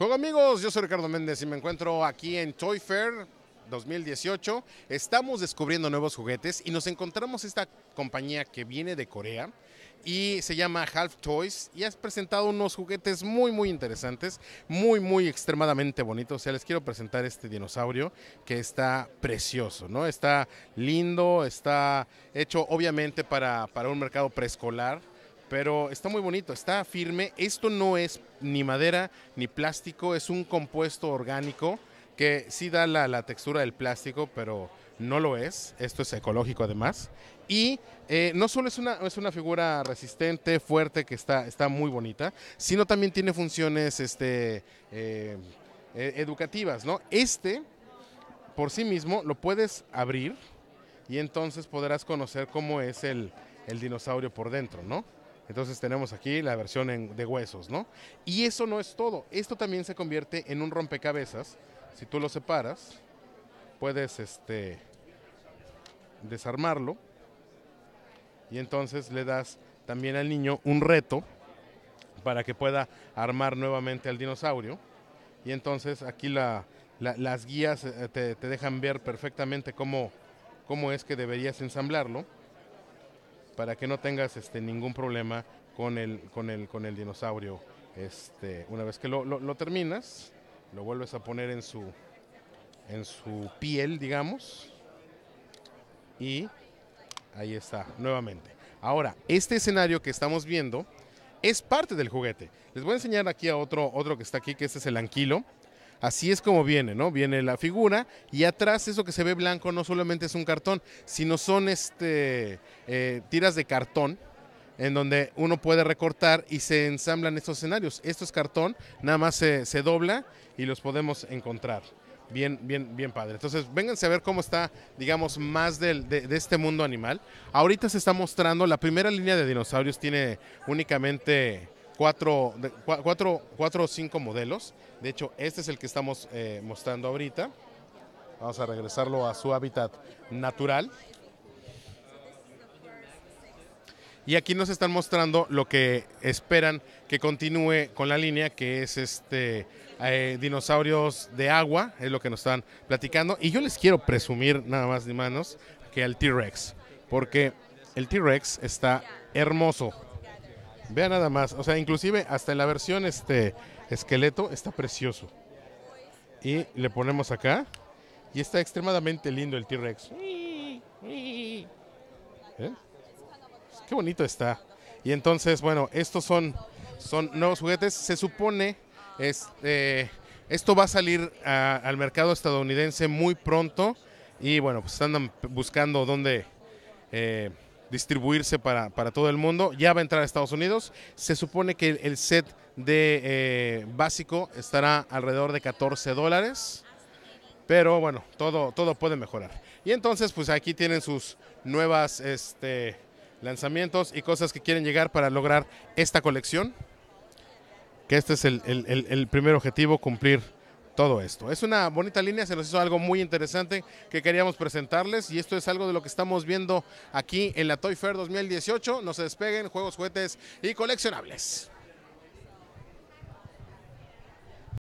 Hola amigos, yo soy Ricardo Méndez y me encuentro aquí en Toy Fair 2018. Estamos descubriendo nuevos juguetes y nos encontramos esta compañía que viene de Corea y se llama Half Toys y has presentado unos juguetes muy muy interesantes, muy muy extremadamente bonitos. O les quiero presentar este dinosaurio que está precioso, ¿no? Está lindo, está hecho obviamente para, para un mercado preescolar pero está muy bonito, está firme. Esto no es ni madera ni plástico, es un compuesto orgánico que sí da la, textura del plástico, pero no lo es. Esto es ecológico además. Y eh, no solo es una, es una figura resistente, fuerte, que está, está muy bonita, sino también tiene funciones este, eh, e, educativas. ¿no? Este, por sí mismo, lo puedes abrir y entonces podrás conocer cómo es el, el dinosaurio por dentro, ¿no? Entonces tenemos aquí la versión de huesos, ¿no? Y eso no es todo. Esto también se convierte en un rompecabezas. Si tú lo separas, puedes este, desarmarlo. Y entonces le das también al niño un reto para que pueda armar nuevamente al dinosaurio. Y entonces aquí las guías eh, te, dejan ver perfectamente cómo es que deberías ensamblarlo para que no tengas este, ningún problema con el, con con el dinosaurio. Este, una vez que lo, terminas, lo vuelves a poner en su, en su piel, digamos, y ahí está, nuevamente. Ahora, este escenario que estamos viendo es parte del juguete. Les voy a enseñar aquí a otro, otro que está aquí, que este es el anquilo así es como viene, ¿no? Viene la figura y atrás eso que se ve blanco no solamente es un cartón, sino son este, eh, tiras de cartón en donde uno puede recortar y se ensamblan estos escenarios. Esto es cartón, nada más se, dobla y los podemos encontrar bien, bien, bien padre. Entonces, vénganse a ver cómo está, digamos, más del, de, de, este mundo animal. Ahorita se está mostrando, la primera línea de dinosaurios tiene únicamente cuatro, de, cuatro, cuatro, o cinco modelos. De hecho, este es el que estamos eh, mostrando ahorita. Vamos a regresarlo a su hábitat natural. Y aquí nos están mostrando lo que esperan que continúe con la línea, que es este eh, dinosaurios de agua, es lo que nos están platicando. Y yo les quiero presumir nada más ni manos que al T-Rex, porque el T-Rex está hermoso. Vea nada más, o sea, inclusive hasta en la versión este esqueleto está precioso. Y le ponemos acá y está extremadamente lindo el T-Rex. ¿Eh? Qué bonito está. Y entonces, bueno, estos son, son nuevos juguetes. Se supone, este, esto va a salir al mercado estadounidense muy pronto. Y bueno, pues andan buscando dónde... Eh, distribuirse para, todo el mundo. Ya va a entrar a Estados Unidos. Se supone que el, set de eh, básico estará alrededor de 14 dólares. Pero bueno, todo, todo puede mejorar. Y entonces, pues aquí tienen sus nuevas este, lanzamientos y cosas que quieren llegar para lograr esta colección. Que este es el primer objetivo, cumplir todo esto. Es una bonita línea, se nos hizo algo muy interesante que queríamos presentarles y esto es algo de lo que estamos viendo aquí en la Toy Fair 2018. No se despeguen, juegos, juguetes y coleccionables.